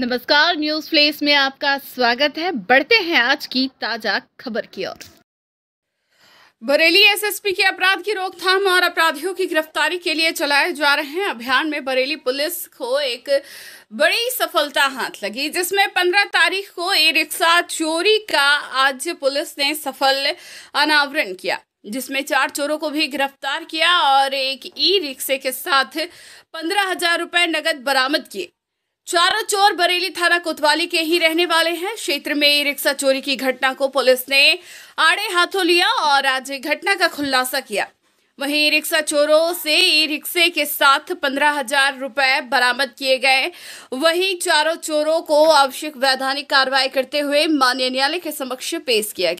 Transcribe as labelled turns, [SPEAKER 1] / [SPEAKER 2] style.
[SPEAKER 1] नमस्कार news place में आपका स्वागत है बढ़ते हैं आज की ताजा खबर की ओर
[SPEAKER 2] बरेली एसएसपी के अपराध की रोकथाम और अपराधियों की गिरफ्तारी के लिए चलाए जा रहे अभियान में बरेली पुलिस को एक बड़ी सफलता हाथ लगी जिसमें 15 तारीख को ई रिक्शा चोरी का आज पुलिस ने सफल अनावरण किया जिसमें चार चोरों को भी गिरफ्तार किया और एक ई रिक्शे के साथ पंद्रह हजार रुपए नगद बरामद किए चारों चोर बरेली थाना कोतवाली के ही रहने वाले हैं क्षेत्र में ई रिक्शा चोरी की घटना को पुलिस ने आड़े हाथों लिया और आज घटना का खुलासा किया वहीं रिक्शा चोरों से ई रिक्शे के साथ पंद्रह हजार रुपए बरामद किए गए वहीं चारों चोरों को आवश्यक वैधानिक कार्रवाई करते हुए मान्य न्यायालय के समक्ष पेश किया गया